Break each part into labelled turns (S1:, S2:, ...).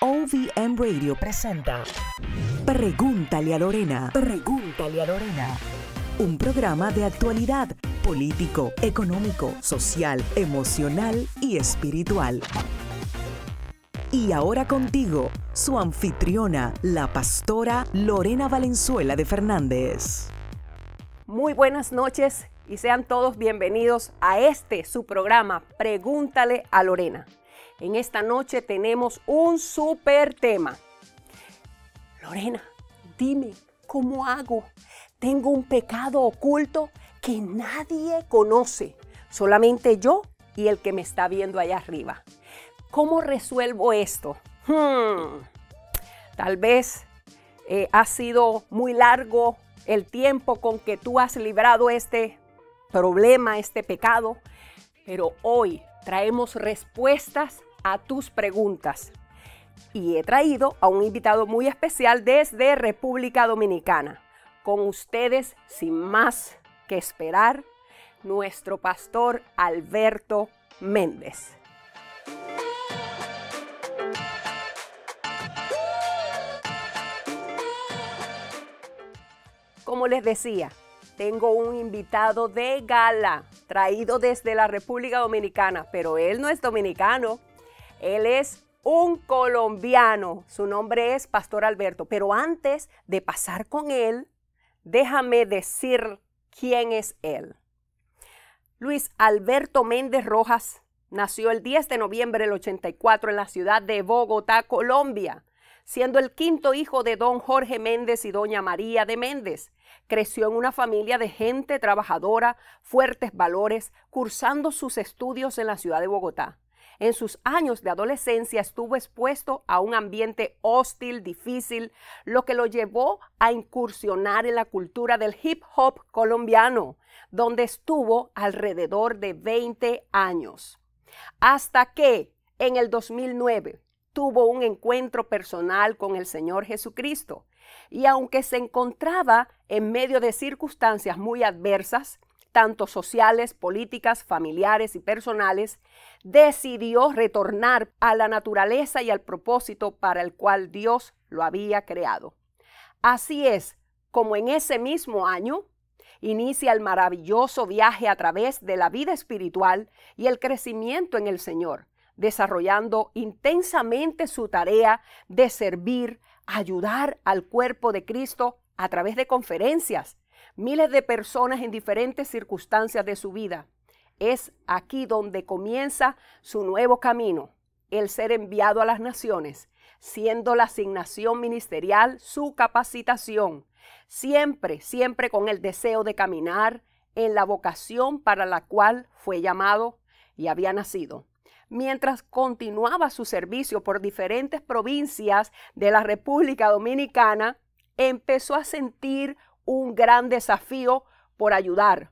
S1: OVM Radio presenta Pregúntale a Lorena. Pregúntale a Lorena. Un programa de actualidad político, económico, social, emocional y espiritual. Y ahora contigo, su anfitriona, la pastora Lorena Valenzuela de Fernández. Muy buenas noches y sean todos bienvenidos a este su programa Pregúntale a Lorena. En esta noche tenemos un súper tema. Lorena, dime, ¿cómo hago? Tengo un pecado oculto que nadie conoce, solamente yo y el que me está viendo allá arriba. ¿Cómo resuelvo esto? Hmm, tal vez eh, ha sido muy largo el tiempo con que tú has librado este problema, este pecado, pero hoy traemos respuestas a tus preguntas. Y he traído a un invitado muy especial desde República Dominicana. Con ustedes, sin más que esperar, nuestro pastor Alberto Méndez. Como les decía, tengo un invitado de gala, traído desde la República Dominicana, pero él no es dominicano, él es un colombiano. Su nombre es Pastor Alberto. Pero antes de pasar con él, déjame decir quién es él. Luis Alberto Méndez Rojas nació el 10 de noviembre del 84 en la ciudad de Bogotá, Colombia, siendo el quinto hijo de don Jorge Méndez y doña María de Méndez. Creció en una familia de gente trabajadora, fuertes valores, cursando sus estudios en la ciudad de Bogotá. En sus años de adolescencia estuvo expuesto a un ambiente hostil, difícil, lo que lo llevó a incursionar en la cultura del hip hop colombiano, donde estuvo alrededor de 20 años. Hasta que en el 2009 tuvo un encuentro personal con el Señor Jesucristo. Y aunque se encontraba en medio de circunstancias muy adversas, tanto sociales, políticas, familiares y personales, decidió retornar a la naturaleza y al propósito para el cual Dios lo había creado. Así es como en ese mismo año inicia el maravilloso viaje a través de la vida espiritual y el crecimiento en el Señor, desarrollando intensamente su tarea de servir, ayudar al cuerpo de Cristo a través de conferencias, miles de personas en diferentes circunstancias de su vida. Es aquí donde comienza su nuevo camino, el ser enviado a las naciones, siendo la asignación ministerial su capacitación, siempre, siempre con el deseo de caminar en la vocación para la cual fue llamado y había nacido. Mientras continuaba su servicio por diferentes provincias de la República Dominicana, empezó a sentir un gran desafío por ayudar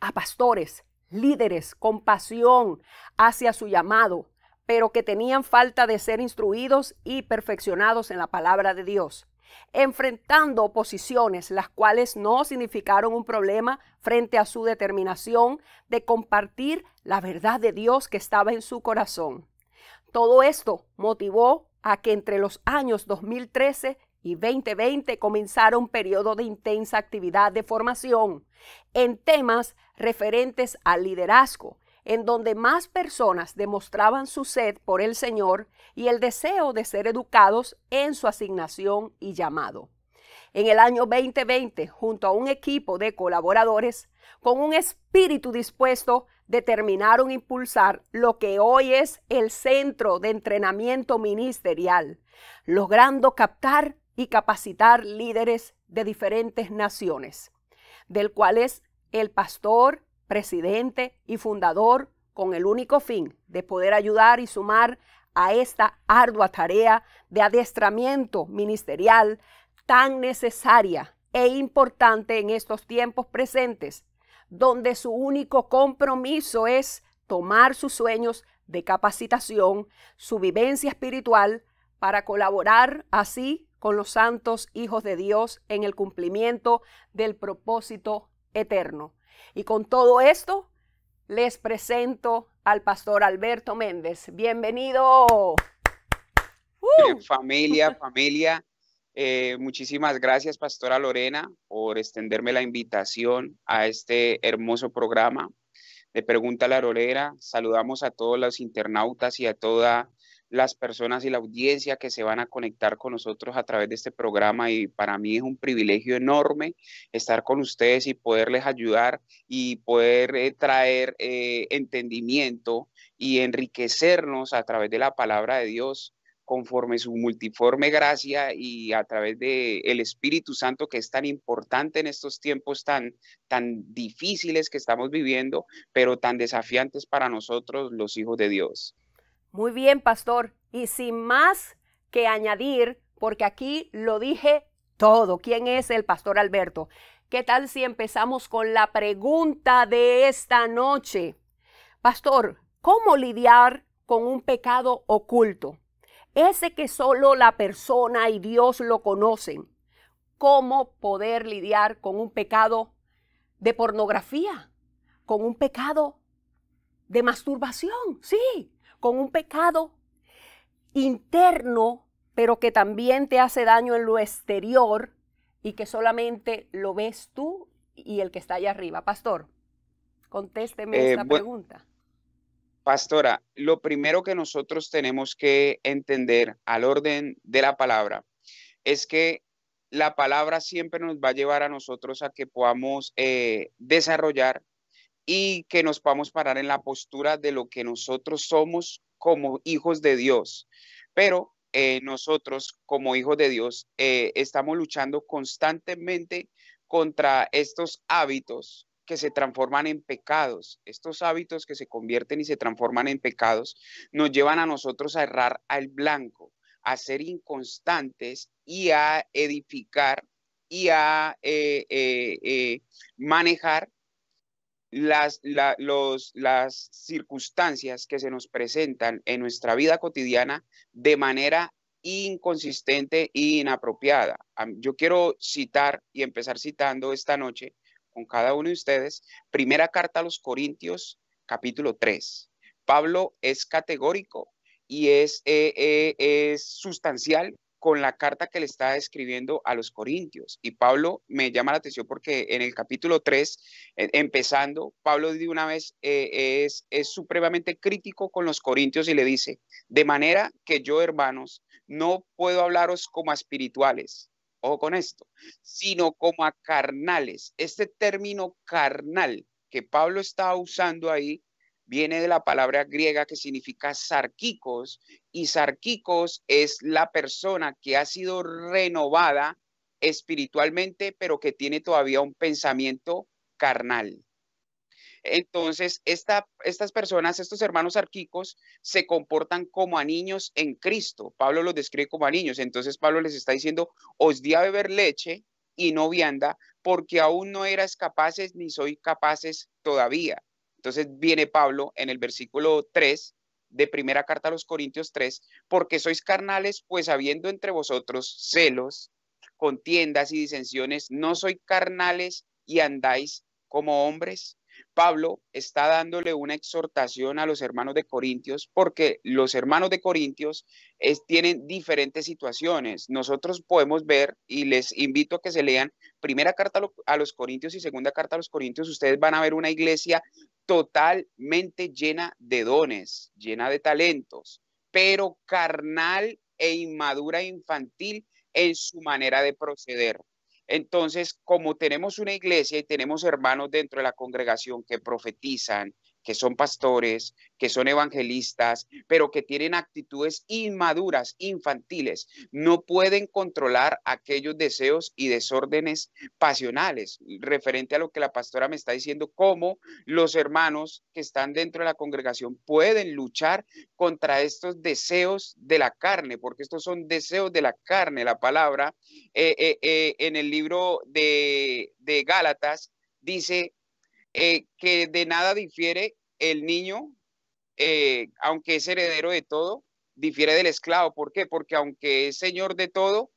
S1: a pastores, líderes con pasión hacia su llamado, pero que tenían falta de ser instruidos y perfeccionados en la palabra de Dios, enfrentando oposiciones las cuales no significaron un problema frente a su determinación de compartir la verdad de Dios que estaba en su corazón. Todo esto motivó a que entre los años 2013 y 2020 comenzaron un periodo de intensa actividad de formación en temas referentes al liderazgo, en donde más personas demostraban su sed por el Señor y el deseo de ser educados en su asignación y llamado. En el año 2020, junto a un equipo de colaboradores, con un espíritu dispuesto, determinaron impulsar lo que hoy es el Centro de Entrenamiento Ministerial, logrando captar y capacitar líderes de diferentes naciones, del cual es el pastor, presidente y fundador con el único fin de poder ayudar y sumar a esta ardua tarea de adiestramiento ministerial tan necesaria e importante en estos tiempos presentes, donde su único compromiso es tomar sus sueños de capacitación, su vivencia espiritual, para colaborar así con los santos hijos de Dios en el cumplimiento del propósito eterno. Y con todo esto, les presento al pastor Alberto Méndez. Bienvenido.
S2: Uh. Familia, familia, eh, muchísimas gracias, pastora Lorena, por extenderme la invitación a este hermoso programa de Pregunta a la Rolera. Saludamos a todos los internautas y a toda las personas y la audiencia que se van a conectar con nosotros a través de este programa y para mí es un privilegio enorme estar con ustedes y poderles ayudar y poder eh, traer eh, entendimiento y enriquecernos a través de la palabra de Dios conforme su multiforme gracia y a través de el Espíritu Santo que es tan importante en estos tiempos tan tan difíciles que estamos viviendo, pero tan desafiantes para nosotros los hijos de Dios.
S1: Muy bien, pastor. Y sin más que añadir, porque aquí lo dije todo. ¿Quién es el pastor Alberto? ¿Qué tal si empezamos con la pregunta de esta noche? Pastor, ¿cómo lidiar con un pecado oculto? Ese que solo la persona y Dios lo conocen. ¿Cómo poder lidiar con un pecado de pornografía? ¿Con un pecado de masturbación? Sí, con un pecado interno, pero que también te hace daño en lo exterior y que solamente lo ves tú y el que está allá arriba. Pastor, contésteme eh, esta pregunta.
S2: Pastora, lo primero que nosotros tenemos que entender al orden de la palabra es que la palabra siempre nos va a llevar a nosotros a que podamos eh, desarrollar y que nos podamos parar en la postura de lo que nosotros somos como hijos de Dios. Pero eh, nosotros como hijos de Dios eh, estamos luchando constantemente contra estos hábitos que se transforman en pecados. Estos hábitos que se convierten y se transforman en pecados nos llevan a nosotros a errar al blanco, a ser inconstantes y a edificar y a eh, manejar las, los, las circunstancias que se nos presentan en nuestra vida cotidiana de manera inconsistente e inapropiada. Yo quiero citar y empezar citando esta noche con cada uno de ustedes, primera carta a los Corintios, capítulo 3. Pablo es categórico y es, eh, eh, es sustancial con la carta que le está escribiendo a los corintios. Y Pablo me llama la atención porque en el capítulo 3, e, empezando, Pablo de una vez eh, es, es supremamente crítico con los corintios y le dice, de manera que yo, hermanos, no puedo hablaros como espirituales, ojo con esto, sino como a carnales. Este término carnal que Pablo está usando ahí viene de la palabra griega que significa sarquicos, y sarquicos es la persona que ha sido renovada espiritualmente, pero que tiene todavía un pensamiento carnal. Entonces, estas personas, estos hermanos sarquicos se comportan como a niños en Cristo. Pablo los describe como a niños. Entonces, Pablo les está diciendo, os di a beber leche y no vianda, porque aún no eras capaces ni soy capaces todavía. Entonces viene Pablo en el versículo 3 de primera carta a los Corintios 3, porque sois carnales, pues habiendo entre vosotros celos, contiendas y disensiones, no sois carnales y andáis como hombres. Pablo está dándole una exhortación a los hermanos de Corintios porque los hermanos de Corintios tienen diferentes situaciones. Nosotros podemos ver y les invito a que se lean primera carta a los Corintios y segunda carta a los Corintios. Ustedes van a ver una iglesia totalmente llena de dones, llena de talentos, pero carnal e inmadura e infantil en su manera de proceder. Entonces, como tenemos una iglesia y tenemos hermanos dentro de la congregación que profetizan, que son pastores, que son evangelistas, pero que tienen actitudes inmaduras, infantiles. No pueden controlar aquellos deseos y desórdenes pasionales, referente a lo que la pastora me está diciendo, cómo los hermanos que están dentro de la congregación pueden luchar contra estos deseos de la carne, porque estos son deseos de la carne. La palabra eh, eh, eh, en el libro de Gálatas dice eh, que de nada difiere el niño, eh, aunque es heredero de todo, difiere del esclavo. ¿Por qué? Porque aunque es señor de todo,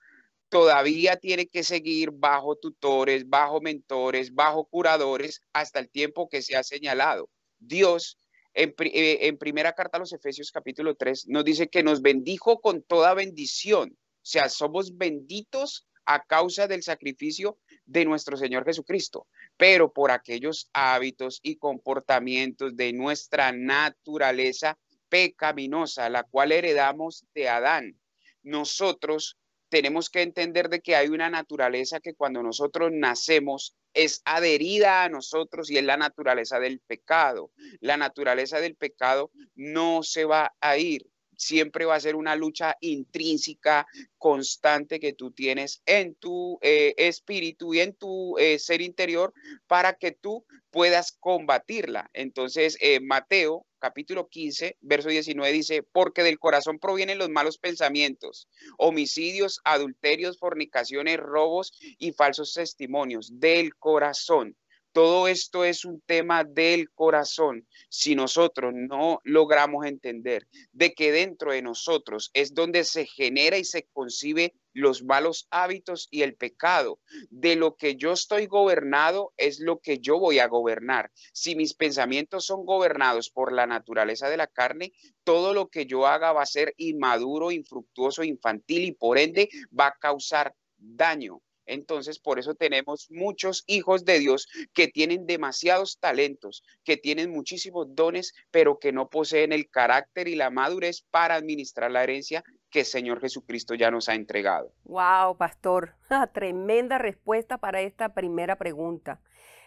S2: todavía tiene que seguir bajo tutores, bajo mentores, bajo curadores, hasta el tiempo que se ha señalado. Dios, en, eh, en primera carta a los Efesios capítulo 3, nos dice que nos bendijo con toda bendición. O sea, somos benditos a causa del sacrificio de nuestro Señor Jesucristo pero por aquellos hábitos y comportamientos de nuestra naturaleza pecaminosa, la cual heredamos de Adán. Nosotros tenemos que entender de que hay una naturaleza que cuando nosotros nacemos es adherida a nosotros y es la naturaleza del pecado. La naturaleza del pecado no se va a ir siempre va a ser una lucha intrínseca, constante que tú tienes en tu eh, espíritu y en tu eh, ser interior para que tú puedas combatirla. Entonces, eh, Mateo capítulo 15, verso 19 dice, porque del corazón provienen los malos pensamientos, homicidios, adulterios, fornicaciones, robos y falsos testimonios del corazón. Todo esto es un tema del corazón. Si nosotros no logramos entender de que dentro de nosotros es donde se genera y se concibe los malos hábitos y el pecado. De lo que yo estoy gobernado es lo que yo voy a gobernar. Si mis pensamientos son gobernados por la naturaleza de la carne, todo lo que yo haga va a ser inmaduro, infructuoso, infantil y por ende va a causar daño. Entonces, por eso tenemos muchos hijos de Dios que tienen demasiados talentos, que tienen muchísimos dones, pero que no poseen el carácter y la madurez para administrar la herencia que el Señor Jesucristo ya nos ha entregado.
S1: Wow, pastor, ah, tremenda respuesta para esta primera pregunta.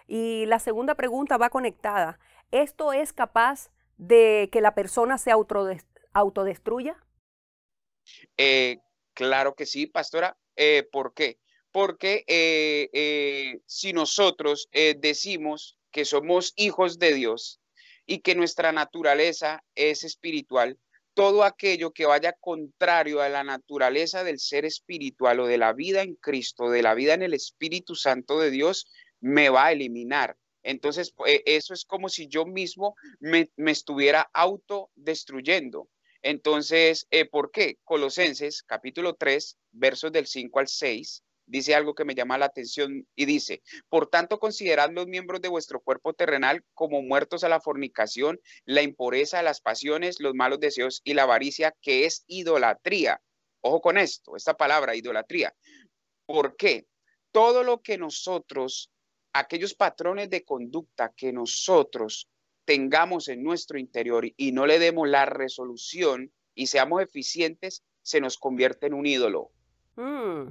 S1: Y la segunda pregunta va conectada. ¿Esto es capaz de que la persona se autodestruya?
S2: Eh, claro que sí, pastora. Eh, ¿Por qué? porque eh, eh, si nosotros eh, decimos que somos hijos de Dios y que nuestra naturaleza es espiritual, todo aquello que vaya contrario a la naturaleza del ser espiritual o de la vida en Cristo, de la vida en el Espíritu Santo de Dios, me va a eliminar. Entonces, eso es como si yo mismo me, estuviera autodestruyendo. Entonces, ¿por qué? Colosenses capítulo 3, versos del 5 al 6, dice algo que me llama la atención y dice, por tanto, considerad los miembros de vuestro cuerpo terrenal como muertos a la fornicación, la impureza, las pasiones, los malos deseos y la avaricia, que es idolatría. Ojo con esto, esta palabra, idolatría. ¿Por qué? Todo lo que nosotros, aquellos patrones de conducta que nosotros tengamos en nuestro interior y no le demos la resolución y seamos eficientes, se nos convierte en un ídolo. Mm.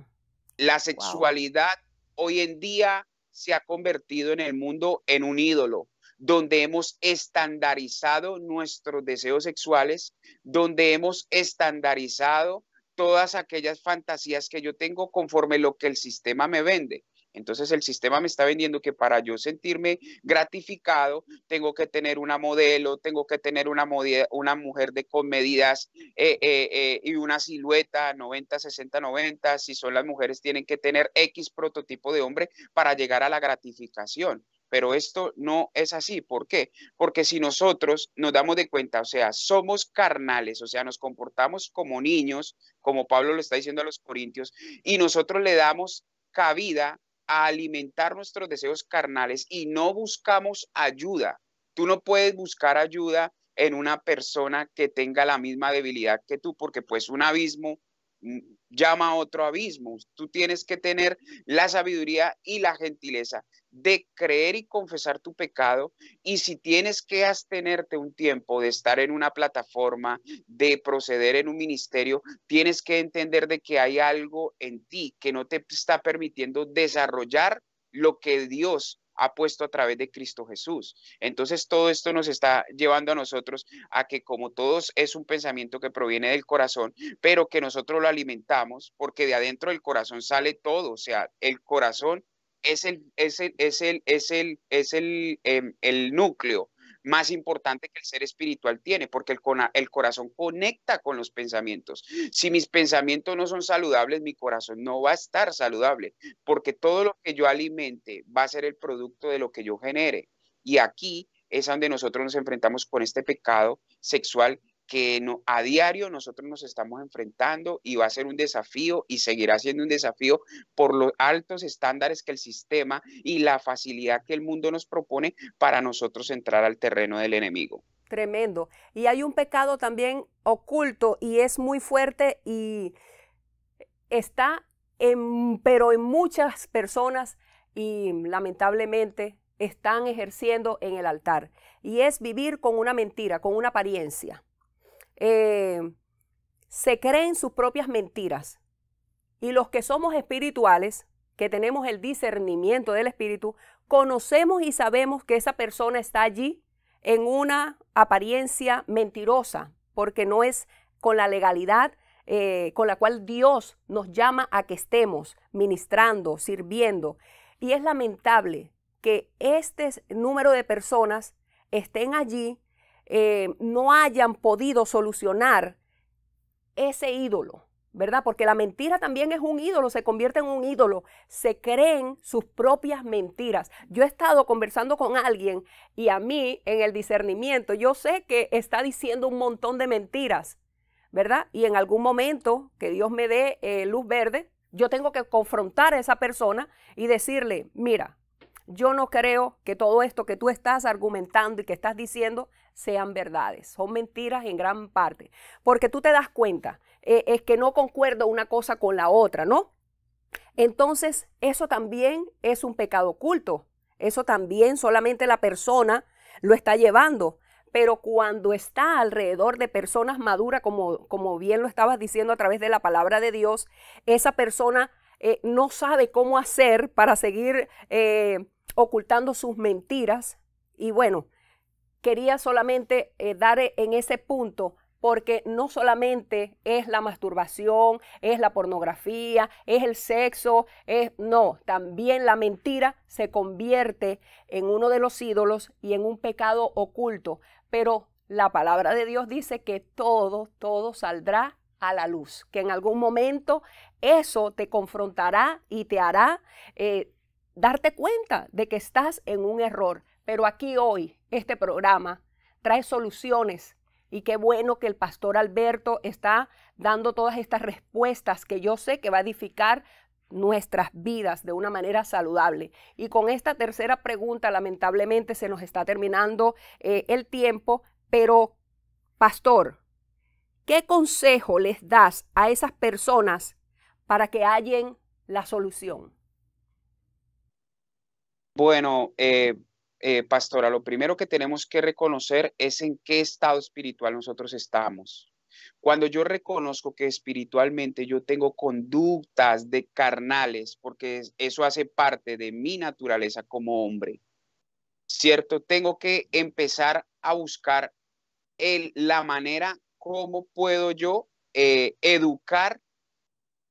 S2: La sexualidad hoy en día se ha convertido en el mundo en un ídolo, donde hemos estandarizado nuestros deseos sexuales, donde hemos estandarizado todas aquellas fantasías que yo tengo conforme lo que el sistema me vende. Entonces el sistema me está vendiendo que para yo sentirme gratificado, tengo que tener una modelo, tengo que tener una, una mujer de con medidas eh, eh, eh, y una silueta 90, 60, 90. Si son las mujeres, tienen que tener X prototipo de hombre para llegar a la gratificación. Pero esto no es así. ¿Por qué? Porque si nosotros nos damos de cuenta, o sea, somos carnales, o sea, nos comportamos como niños, como Pablo lo está diciendo a los Corintios, y nosotros le damos cabida a alimentar nuestros deseos carnales y no buscamos ayuda. Tú no puedes buscar ayuda en una persona que tenga la misma debilidad que tú, porque pues un abismo mm, llama a otro abismo. Tú tienes que tener la sabiduría y la gentileza de creer y confesar tu pecado. Y si tienes que abstenerte un tiempo de estar en una plataforma, de proceder en un ministerio, tienes que entender de que hay algo en ti que no te está permitiendo desarrollar lo que Dios ha puesto a través de Cristo Jesús. Entonces todo esto nos está llevando a nosotros a que como todos es un pensamiento que proviene del corazón, pero que nosotros lo alimentamos porque de adentro del corazón sale todo, o sea, el corazón es el, es el, es el, es el, es el, em, el núcleo más importante que el ser espiritual tiene, porque el, el corazón conecta con los pensamientos. Si mis pensamientos no son saludables, mi corazón no va a estar saludable, porque todo lo que yo alimente va a ser el producto de lo que yo genere. Y aquí es donde nosotros nos enfrentamos con este pecado sexual que a diario nosotros nos estamos enfrentando y va a ser un desafío y seguirá siendo un desafío por los altos estándares que el sistema y la facilidad que el mundo nos propone para nosotros entrar al terreno del enemigo.
S1: Tremendo. Y hay un pecado también oculto y es muy fuerte y está en, pero en muchas personas y lamentablemente están ejerciendo en el altar. Y es vivir con una mentira, con una apariencia. Eh, se creen sus propias mentiras. Y los que somos espirituales, que tenemos el discernimiento del espíritu, conocemos y sabemos que esa persona está allí en una apariencia mentirosa, porque no es con la legalidad eh, con la cual Dios nos llama a que estemos ministrando, sirviendo. Y es lamentable que este número de personas estén allí eh, no hayan podido solucionar ese ídolo, ¿verdad? Porque la mentira también es un ídolo, se convierte en un ídolo, se creen sus propias mentiras. Yo he estado conversando con alguien y a mí en el discernimiento, yo sé que está diciendo un montón de mentiras, ¿verdad? Y en algún momento que Dios me dé eh, luz verde, yo tengo que confrontar a esa persona y decirle, mira, yo no creo que todo esto que tú estás argumentando y que estás diciendo sean verdades, son mentiras en gran parte, porque tú te das cuenta, eh, es que no concuerdo una cosa con la otra, ¿no? Entonces, eso también es un pecado oculto, eso también solamente la persona lo está llevando, pero cuando está alrededor de personas maduras, como, como bien lo estabas diciendo a través de la palabra de Dios, esa persona eh, no sabe cómo hacer para seguir eh, ocultando sus mentiras y bueno, quería solamente eh, dar e, en ese punto porque no solamente es la masturbación, es la pornografía, es el sexo, es no, también la mentira se convierte en uno de los ídolos y en un pecado oculto, pero la palabra de Dios dice que todo, todo saldrá a la luz, que en algún momento eso te confrontará y te hará eh, darte cuenta de que estás en un error. Pero aquí hoy este programa, trae soluciones. Y qué bueno que el pastor Alberto está dando todas estas respuestas que yo sé que va a edificar nuestras vidas de una manera saludable. Y con esta tercera pregunta, lamentablemente se nos está terminando eh, el tiempo, pero pastor, ¿qué consejo les das a esas personas para que hallen la solución?
S2: Bueno, eh, eh, pastora, lo primero que tenemos que reconocer es en qué estado espiritual nosotros estamos. Cuando yo reconozco que espiritualmente yo tengo conductas de carnales, porque eso hace parte de mi naturaleza como hombre, ¿cierto? Tengo que empezar a buscar el, la manera cómo puedo yo eh, educar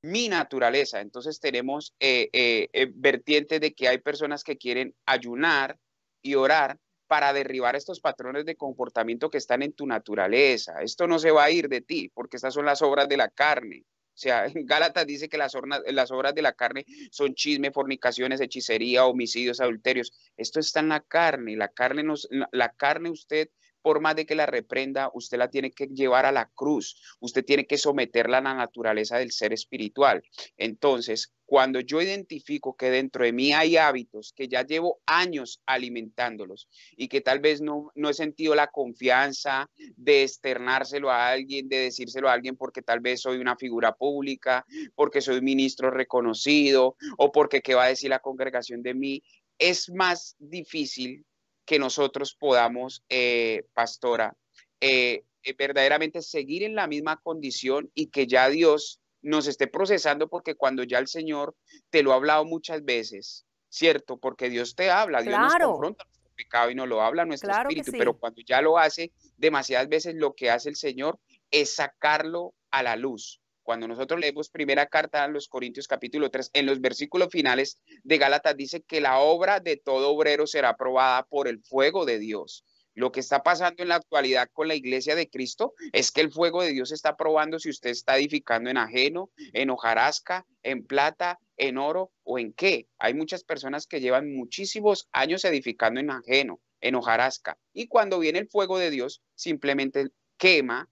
S2: mi naturaleza. Entonces tenemos eh, vertientes de que hay personas que quieren ayunar, y orar para derribar estos patrones de comportamiento que están en tu naturaleza. Esto no se va a ir de ti, porque estas son las obras de la carne. O sea, Gálatas dice que las, obras de la carne son chisme, fornicaciones, hechicería, homicidios, adulterios. Esto está en la carne. La carne, la carne usted por más de que la reprenda, usted la tiene que llevar a la cruz, usted tiene que someterla a la naturaleza del ser espiritual. Entonces, cuando yo identifico que dentro de mí hay hábitos que ya llevo años alimentándolos y que tal vez no, no he sentido la confianza de externárselo a alguien, de decírselo a alguien porque tal vez soy una figura pública, porque soy ministro reconocido o porque qué va a decir la congregación de mí, es más difícil que nosotros podamos, eh, pastora, eh, eh, verdaderamente seguir en la misma condición y que ya Dios nos esté procesando porque cuando ya el Señor te lo ha hablado muchas veces, ¿cierto? Porque Dios te habla, Dios nos confronta nuestro pecado y nos lo habla nuestro espíritu, pero cuando ya lo hace demasiadas veces lo que hace el Señor es sacarlo a la luz, cuando nosotros leemos primera carta a los Corintios capítulo 3, en los versículos finales de Gálatas dice que la obra de todo obrero será probada por el fuego de Dios. Lo que está pasando en la actualidad con la iglesia de Cristo es que el fuego de Dios está probando si usted está edificando en ajeno, en hojarasca, en plata, en oro o en qué. Hay muchas personas que llevan muchísimos años edificando en ajeno, en hojarasca. Y cuando viene el fuego de Dios, simplemente quema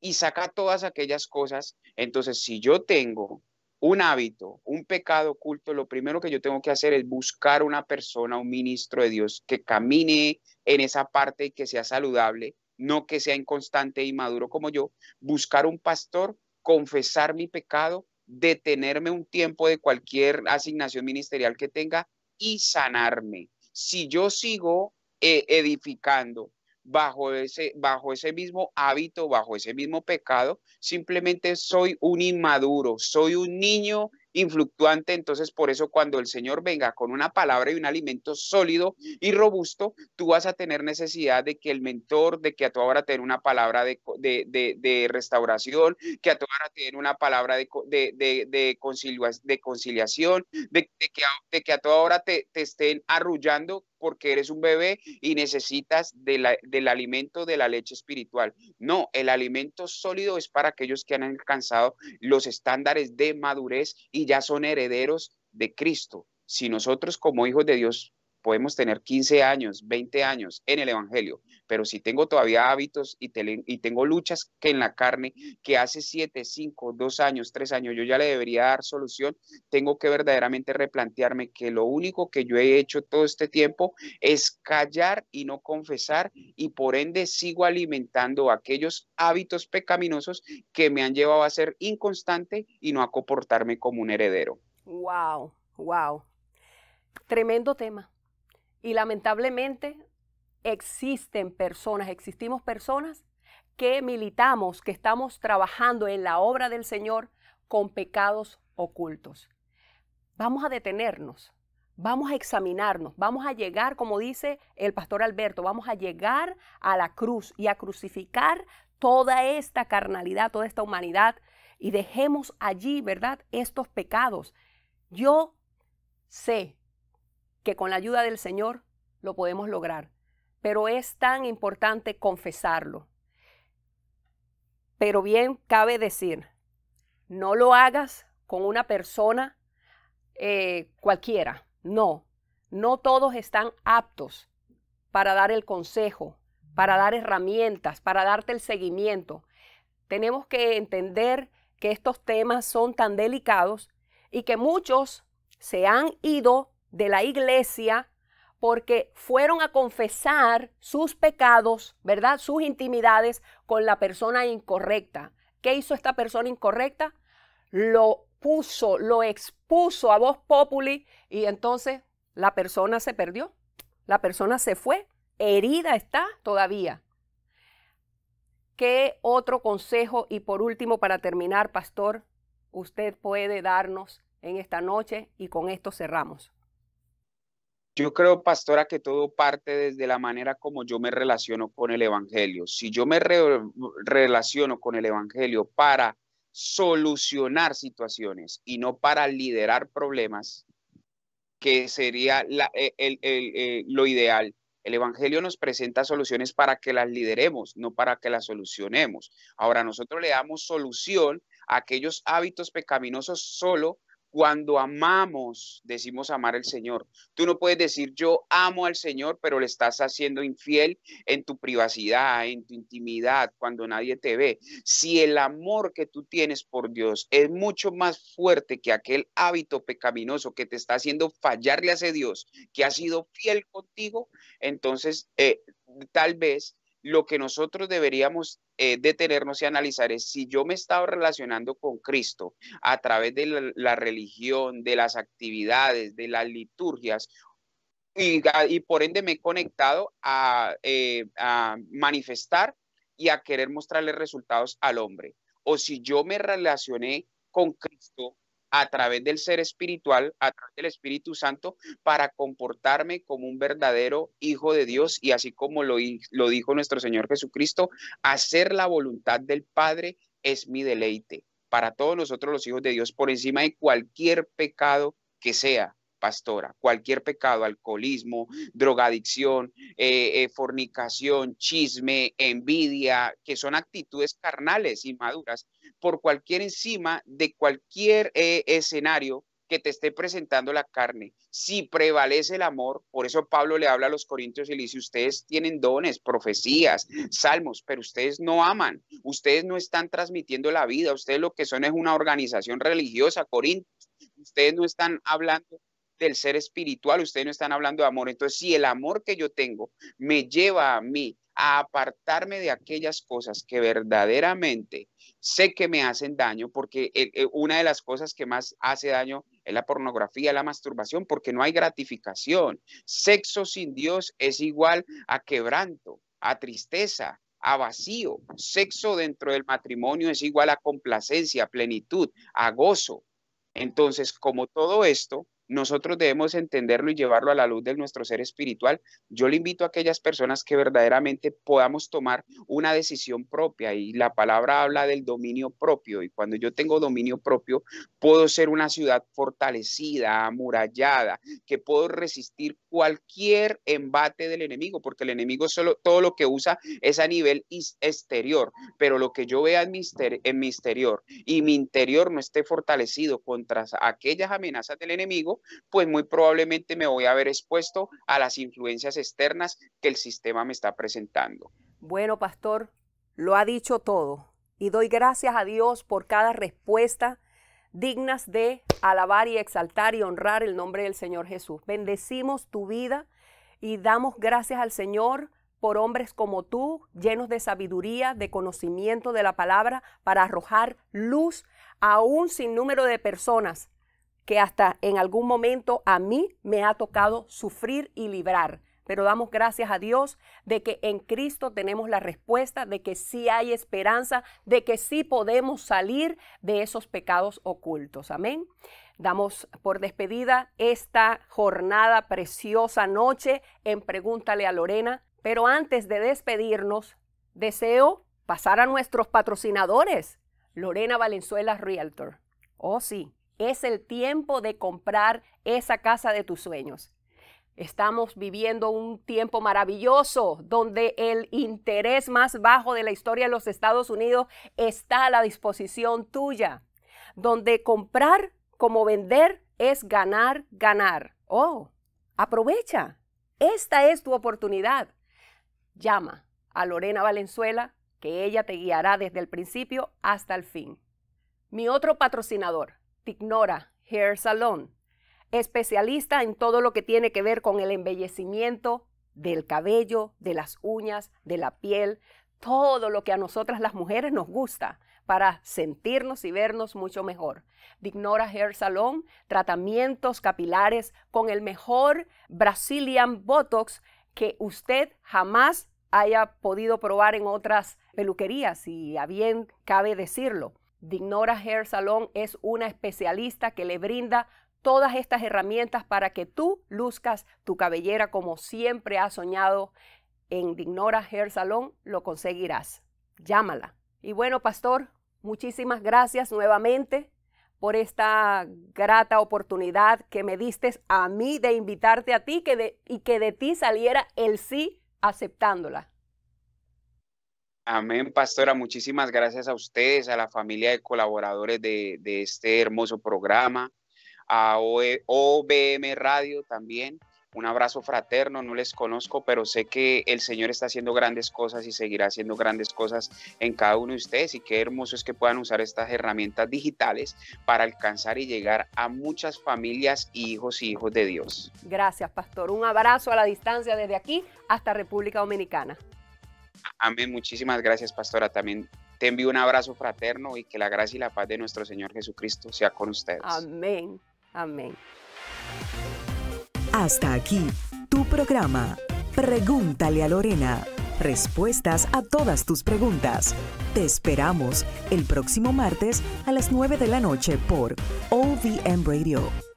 S2: y saca todas aquellas cosas. Entonces, si yo tengo un hábito, un pecado oculto, lo primero que yo tengo que hacer es buscar una persona, un ministro de Dios que camine en esa parte y que sea saludable, no que sea inconstante y maduro como yo, buscar un pastor, confesar mi pecado, detenerme un tiempo de cualquier asignación ministerial que tenga y sanarme. Si yo sigo eh, edificando bajo ese, bajo ese mismo hábito, bajo ese mismo pecado, simplemente soy un inmaduro, soy un niño influctuante, entonces por eso cuando el Señor venga con una palabra y un alimento sólido y robusto, tú vas a tener necesidad de que el mentor, de que a tu hora tener una palabra de, restauración, que a tu hora tener una palabra de, de, conciliación, de, que, a, tu hora te, te estén arrullando porque eres un bebé y necesitas del alimento de la leche espiritual. No, el alimento sólido es para aquellos que han alcanzado los estándares de madurez y ya son herederos de Cristo. Si nosotros como hijos de Dios podemos tener 15 años, 20 años en el Evangelio, pero si tengo todavía hábitos y, tengo luchas que en la carne, que hace 7, 5, 2 años, 3 años, yo ya le debería dar solución, tengo que verdaderamente replantearme que lo único que yo he hecho todo este tiempo es callar y no confesar y por ende sigo alimentando aquellos hábitos pecaminosos que me han llevado a ser inconstante y no a comportarme como un heredero.
S1: Wow, wow. Tremendo tema y lamentablemente existen personas, existimos personas que militamos, que estamos trabajando en la obra del Señor con pecados ocultos. Vamos a detenernos, vamos a examinarnos, vamos a llegar, como dice el pastor Alberto, vamos a llegar a la cruz y a crucificar toda esta carnalidad, toda esta humanidad y dejemos allí, ¿verdad?, estos pecados. Yo sé que con la ayuda del Señor lo podemos lograr. Pero es tan importante confesarlo. Pero bien cabe decir, no lo hagas con una persona eh, cualquiera. No, no todos están aptos para dar el consejo, para dar herramientas, para darte el seguimiento. Tenemos que entender que estos temas son tan delicados y que muchos se han ido de la iglesia porque fueron a confesar sus pecados, ¿verdad? Sus intimidades con la persona incorrecta. ¿Qué hizo esta persona incorrecta? Lo puso, lo expuso a voz populi y entonces la persona se perdió, la persona se fue, herida está todavía. ¿Qué otro consejo y por último para terminar, pastor, usted puede darnos en esta noche y con esto cerramos?
S2: Yo creo, pastora, que todo parte desde la manera como yo me relaciono con el Evangelio. Si yo me relaciono con el Evangelio para solucionar situaciones y no para liderar problemas, que sería e, eh, lo ideal. El Evangelio nos presenta soluciones para que las lideremos, no para que las solucionemos. Ahora nosotros le damos solución a aquellos hábitos pecaminosos solo cuando amamos, decimos amar al Señor. Tú no puedes decir yo amo al Señor, pero le estás haciendo infiel en tu privacidad, en tu intimidad, cuando nadie te ve. Si el amor que tú tienes por Dios es mucho más fuerte que aquel hábito pecaminoso que te está haciendo fallarle a ese Dios, que ha sido fiel contigo, entonces eh, tal vez lo que nosotros deberíamos eh, detenernos y analizar es si yo me he estado relacionando con Cristo a través de la, religión, de las actividades, de las liturgias, y, por ende me he conectado a, eh, a manifestar y a querer mostrarle resultados al hombre. O si yo me relacioné con Cristo a través del ser espiritual, a través del Espíritu Santo, para comportarme como un verdadero hijo de Dios y así como lo, dijo nuestro Señor Jesucristo, hacer la voluntad del Padre es mi deleite para todos nosotros los hijos de Dios por encima de cualquier pecado que sea, pastora. Cualquier pecado, alcoholismo, drogadicción, eh, eh, fornicación, chisme, envidia, que son actitudes carnales y maduras, por cualquier encima de cualquier eh, escenario que te esté presentando la carne. Si prevalece el amor, por eso Pablo le habla a los corintios y dice, ustedes tienen dones, profecías, salmos, pero ustedes no aman, ustedes no están transmitiendo la vida, ustedes lo que son es una organización religiosa, Corintios, ustedes no están hablando del ser espiritual, ustedes no están hablando de amor. Entonces, si el amor que yo tengo me lleva a mí a apartarme de aquellas cosas que verdaderamente sé que me hacen daño, porque eh, eh, una de las cosas que más hace daño es la pornografía, la masturbación, porque no hay gratificación. Sexo sin Dios es igual a quebranto, a tristeza, a vacío. Sexo dentro del matrimonio es igual a complacencia, plenitud, a gozo. Entonces, como todo esto nosotros debemos entenderlo y llevarlo a la luz de nuestro ser espiritual. Yo le invito a aquellas personas que verdaderamente podamos tomar una decisión propia y la palabra habla del dominio propio y cuando yo tengo dominio propio puedo ser una ciudad fortalecida, amurallada, que puedo resistir cualquier embate del enemigo, porque el enemigo solo todo lo que usa es a nivel exterior, pero lo que yo vea en mi, en exterior y mi interior no esté fortalecido contra aquellas amenazas del enemigo, pues muy probablemente me voy a ver expuesto a las influencias externas que el sistema me está presentando.
S1: Bueno, pastor, lo ha dicho todo y doy gracias a Dios por cada respuesta dignas de alabar y exaltar y honrar el nombre del Señor Jesús. Bendecimos tu vida y damos gracias al Señor por hombres como tú, llenos de sabiduría, de conocimiento de la palabra, para arrojar luz a un sinnúmero de personas que hasta en algún momento a mí me ha tocado sufrir y librar. Pero damos gracias a Dios de que en Cristo tenemos la respuesta, de que sí hay esperanza, de que sí podemos salir de esos pecados ocultos. Amén. Damos por despedida esta jornada preciosa noche en Pregúntale a Lorena. Pero antes de despedirnos, deseo pasar a nuestros patrocinadores. Lorena Valenzuela Realtor. Oh, sí. Es el tiempo de comprar esa casa de tus sueños. Estamos viviendo un tiempo maravilloso donde el interés más bajo de la historia de los Estados Unidos está a la disposición tuya, donde comprar como vender es ganar, ganar. Oh, aprovecha. Esta es tu oportunidad. Llama a Lorena Valenzuela, que ella te guiará desde el principio hasta el fin. Mi otro patrocinador, Dignora Hair Salon, especialista en todo lo que tiene que ver con el embellecimiento del cabello, de las uñas, de la piel, todo lo que a nosotras las mujeres nos gusta para sentirnos y vernos mucho mejor. Dignora Hair Salon, tratamientos capilares con el mejor Brazilian Botox que usted jamás haya podido probar en otras peluquerías, y a bien cabe decirlo. Dignora Hair Salon es una especialista que le brinda todas estas herramientas para que tú luzcas tu cabellera como siempre has soñado. En Dignora Hair Salon lo conseguirás. Llámala. Y bueno, pastor, muchísimas gracias nuevamente por esta grata oportunidad que me diste a mí de invitarte a ti y que de ti saliera el sí aceptándola.
S2: Amén, pastora. Muchísimas gracias a ustedes, a la familia de colaboradores de, este hermoso programa, a OBM e, Radio también. Un abrazo fraterno, no les conozco, pero sé que el Señor está haciendo grandes cosas y seguirá haciendo grandes cosas en cada uno de ustedes y qué hermoso es que puedan usar estas herramientas digitales para alcanzar y llegar a muchas familias, hijos y hijos de Dios.
S1: Gracias, pastor. Un abrazo a la distancia desde aquí hasta República Dominicana.
S2: Amén. Muchísimas gracias, pastora. También te envío un abrazo fraterno y que la gracia y la paz de nuestro Señor Jesucristo sea con ustedes.
S1: Amén. Amén. Hasta aquí tu programa. Pregúntale a Lorena. Respuestas a todas tus preguntas. Te esperamos el próximo martes a las 9 de la noche por OVM Radio